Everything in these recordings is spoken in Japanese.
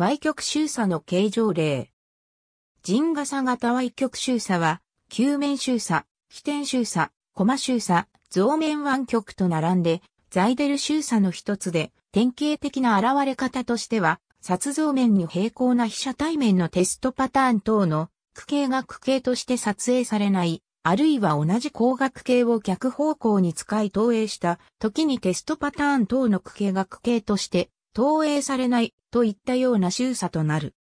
Y 極周差の形状例。陣傘型 Y 極周差は、球面周差、起点周コ駒周差、増面湾極と並んで、ザイデル周差の一つで、典型的な現れ方としては、殺像面に平行な被写体面のテストパターン等の区形が区形として撮影されない、あるいは同じ光学形を逆方向に使い投影した時にテストパターン等の区形が区形として投影されないといったような収差となる。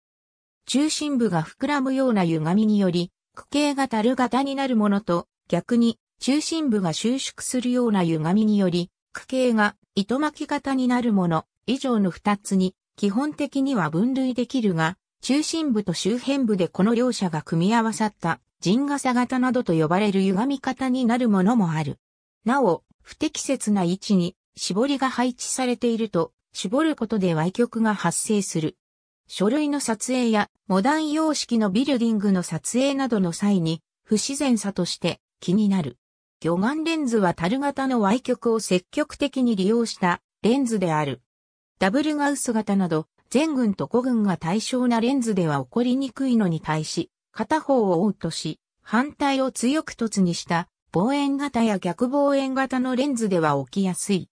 中心部が膨らむような歪みにより、区形が樽型になるものと、逆に中心部が収縮するような歪みにより、区形が糸巻き型になるもの以上の二つに基本的には分類できるが、中心部と周辺部でこの両者が組み合わさった陣傘型などと呼ばれる歪み方になるものもある。なお、不適切な位置に絞りが配置されていると絞ることで歪曲が発生する。書類の撮影やモダン様式のビルディングの撮影などの際に不自然さとして気になる。魚眼レンズは樽型の Y 曲を積極的に利用したレンズである。ダブルガウス型など全群と個群が対象なレンズでは起こりにくいのに対し、片方をオーとし、反対を強く凸にした望遠型や逆望遠型のレンズでは起きやすい。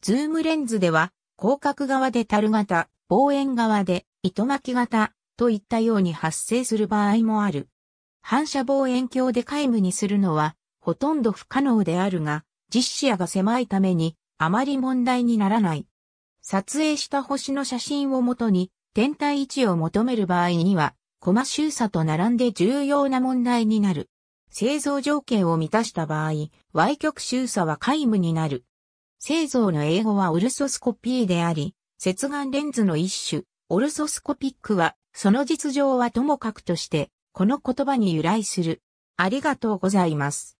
ズームレンズでは広角側で樽型、望遠側で糸巻き型といったように発生する場合もある。反射望遠鏡で皆無にするのはほとんど不可能であるが、実視野が狭いためにあまり問題にならない。撮影した星の写真をもとに天体位置を求める場合には、コマ周差と並んで重要な問題になる。製造条件を満たした場合、Y 極周差は皆無になる。製造の英語はオルソスコピーであり、接眼レンズの一種、オルソスコピックは、その実情はともかくとして、この言葉に由来する。ありがとうございます。